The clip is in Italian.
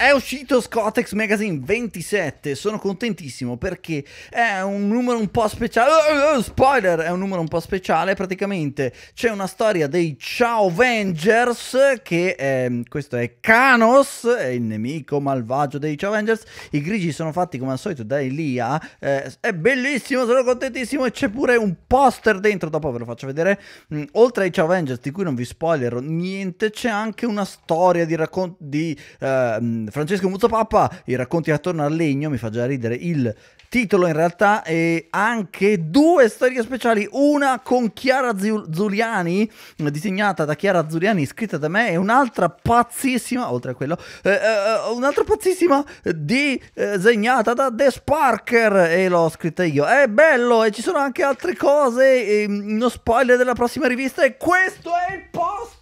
È uscito Scotex Magazine 27, sono contentissimo perché è un numero un po' speciale, uh, uh, spoiler, è un numero un po' speciale, praticamente c'è una storia dei Ciao Avengers che è, ehm, questo è Kanos, è il nemico malvagio dei Ciao Avengers, i grigi sono fatti come al solito da Elia, eh, è bellissimo, sono contentissimo e c'è pure un poster dentro, dopo ve lo faccio vedere, mm, oltre ai Ciao Avengers di cui non vi spoilerò niente, c'è anche una storia di racconto di... Eh, Francesco Muzzapappa, i racconti attorno al legno, mi fa già ridere il titolo in realtà, e anche due storie speciali, una con Chiara Zuliani, disegnata da Chiara Zuliani, scritta da me, e un'altra pazzissima, oltre a quello, eh, eh un'altra pazzissima eh, disegnata da The Sparker, e l'ho scritta io. È bello, e ci sono anche altre cose, mm, uno spoiler della prossima rivista, e questo è il posto!